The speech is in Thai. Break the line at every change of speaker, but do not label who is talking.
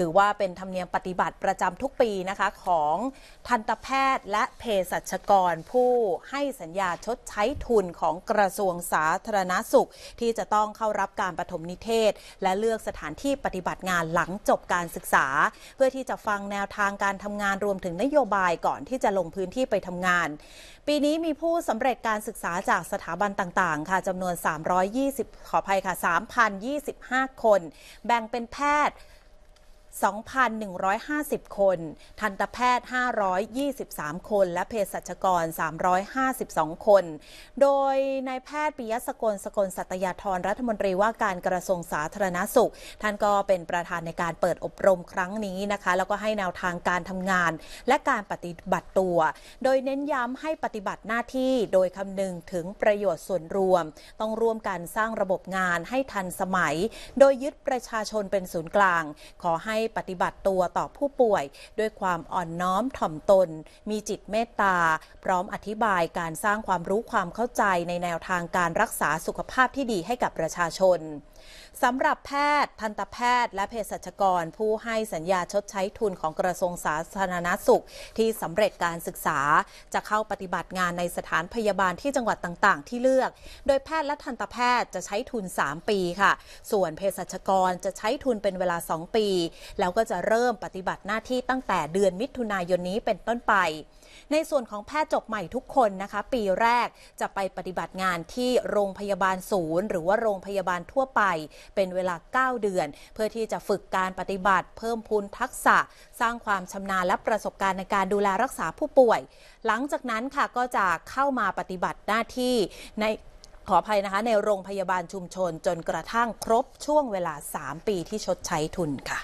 ถือว่าเป็นธรรมเนียมปฏิบัติประจำทุกปีนะคะ ของทันตแพทย์และเภสัชกรผู้ให้สัญญาชดใช้ทุนของกระทรวงสาธารณาสุข ที่จะต้องเข้ารับการปฐมนิเทศ และเลือกสถานที่ปฏิบัติงานหลังจบการศึกษา เพื่อที่จะฟังแนวทางการทำงานรวมถึงนโยบายก่อนที่จะลงพื้นที่ไปทำงาน ปีนี้มีผู้สำเร็จการศึกษาจากสถาบันต่าง ๆ ค่ะจำนวน 320 ขออภัยค่ะ3,025 คน แบ่งเป็นแพทย์2,150 คน ทันตแพทย์ 523 คน และเภสัชกร 352 คน โดยนายแพทย์ปิยสกลสกลสัตยาธรรัฐมนตรีว่าการกระทรวงสาธารณาสุข ท่านก็เป็นประธานในการเปิดอบรมครั้งนี้นะคะ แล้วก็ให้แนวทางการทำงานและการปฏิบัติตัว โดยเน้นย้ำให้ปฏิบัติหน้าที่โดยคำนึงถึงประโยชน์ส่วนรวม ต้องร่วมกันสร้างระบบงานให้ทันสมัย โดยยึดประชาชนเป็นศูนย์กลาง ขอให้ปฏิบัติตัวต่อผู้ป่วย ด้วยความอ่อนน้อมถ่อมตน มีจิตเมตตา พร้อมอธิบายการสร้างความรู้ความเข้าใจในแนวทางการรักษาสุขภาพที่ดีให้กับประชาชนสำหรับแพทย์ทันตแพทย์และเภสัชกร ผู้ให้สัญญาชดใช้ทุนของกระทรวงสาธารณสุข ที่สำเร็จการศึกษา จะเข้าปฏิบัติงานในสถานพยาบาลที่จังหวัดต่างๆ ที่เลือก โดยแพทย์และทันตแพทย์จะใช้ทุน 3 ปีค่ะ ส่วนเภสัชกรจะใช้ทุนเป็นเวลา 2 ปีแล้วก็จะเริ่มปฏิบัติหน้าที่ตั้งแต่เดือนมิถุนายนนี้เป็นต้นไป ในส่วนของแพทย์จบใหม่ทุกคนนะคะ ปีแรกจะไปปฏิบัติงานที่โรงพยาบาลศูนย์ หรือว่าโรงพยาบาลทั่วไปเป็นเวลา 9 เดือน เพื่อที่จะฝึกการปฏิบัติเพิ่มพูนทักษะ สร้างความชำนาญและประสบการณ์ในการดูแลรักษาผู้ป่วย หลังจากนั้นค่ะก็จะเข้ามาปฏิบัติหน้าที่ในขออภัยนะคะ ในโรงพยาบาลชุมชนจนกระทั่งครบช่วงเวลา 3 ปีที่ชดใช้ทุนค่ะ